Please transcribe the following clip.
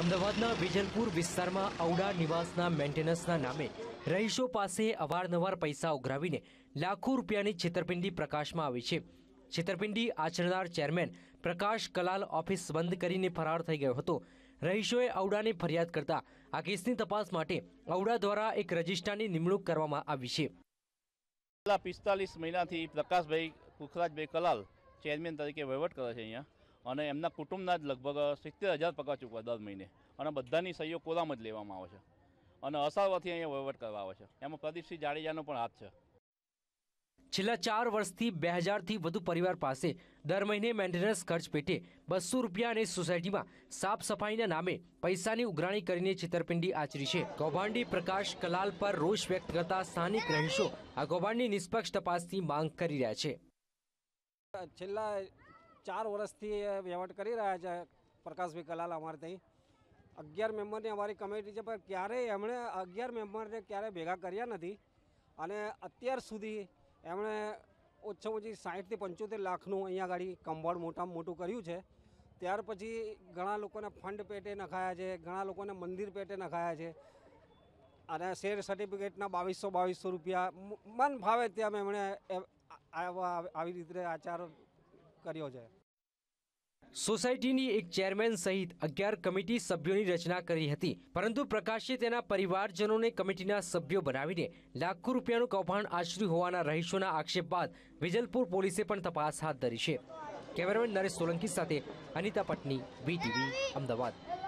અમદાવાદના વિજલપુર વિસ્તારમાં ઔડા નિવાસના મેન્ટેનન્સના નામે રહીશો પાસે અવારનવાર પૈસા ઉઘરાવીને લાખો રૂપિયાની છેતરપિંડી પ્રકાશમાં આવી છે છેતરપિંડી આચરનાર ચેરમેન પ્રકાશ કલાલ ઓફિસ બંધ કરીને ફરાર થઈ ગયો હતો રહીશોએ ઔડાની ફરિયાદ કરતા આ કેસની તપાસ માટે ઔડા દ્વારા એક રજિસ્ટ્રારની નિમણૂક કરવામાં આવી છે છેલ્લા પિસ્તાલીસ મહિનાથી પ્રકાશભાઈ પુખરાજભાઈ કલાલ ચેરમેન તરીકે વહીવટ કરે છે અહીંયા અને એમના કુટુંબના જ લગભગ સિત્તેર હજાર પગાર ચૂકવા દર મહિને અને બધાની સહીઓ કોરામ જ લેવામાં આવે છે અને અસારવાથી અહીંયા વહીવટ કરવા આવે છે એમાં પ્રદીપસિંહ જાડેજાનો પણ હાથ છે છેલ્લા ચાર વર્ષથી બે હજારથી વધુ પરિવાર પાસે દર મહિને મેન્ટેનન્સ ખર્ચ પેટે બસો રૂપિયા અને સોસાયટીમાં સાફ સફાઈના નામે પૈસાની ઉઘરાણી કરીને છેતરપિંડી આચરી છે કૌભાંડી પ્રકાશ કલાલ પર રોષ વ્યક્ત કરતા સ્થાનિક રહીશો આ કૌભાંડની નિષ્પક્ષ તપાસની માંગ કરી રહ્યા છે છેલ્લા ચાર વર્ષથી વહીવટ કરી રહ્યા છે પ્રકાશભાઈ કલાલ અમારે ત્યાં અગિયાર મેમ્બરની અમારી કમિટી છે પણ ક્યારેય એમણે અગિયાર મેમ્બરને ક્યારેય ભેગા કર્યા નથી અને અત્યાર સુધી એમણે ઓછામાં ઓછી સાહીઠથી પંચોતેર લાખનું અહીંયા આગળ કંબોડ મોટામાં મોટું કર્યું છે ત્યાર પછી ઘણા લોકોને ફંડ પેટે નખાયા છે ઘણા લોકોને મંદિર પેટે નખાયા છે અને શેર સર્ટિફિકેટના બાવીસો બાવીસો રૂપિયા મન ભાવે ત્યાં એમણે આવી રીતે આચાર કર્યો છે સોસાયટીની એક ચેરમેન સહિત અગિયાર કમિટી સભ્યોની રચના કરી હતી પરંતુ પ્રકાશે તેના પરિવારજનોને કમિટીના સભ્યો બનાવીને લાખો રૂપિયાનું કૌભાંડ આચર્યું હોવાના રહીશોના આક્ષેપ બાદ વિજલપુર પોલીસે પણ તપાસ હાથ ધરી છે કેમેરામેન નરેશ સોલંકી સાથે અનિતા પટની બીટીવી અમદાવાદ